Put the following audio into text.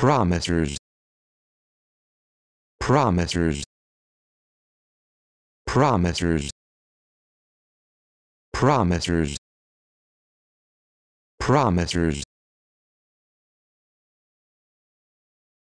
Promisers. Promisers. Promisers. Promisers. Promisers.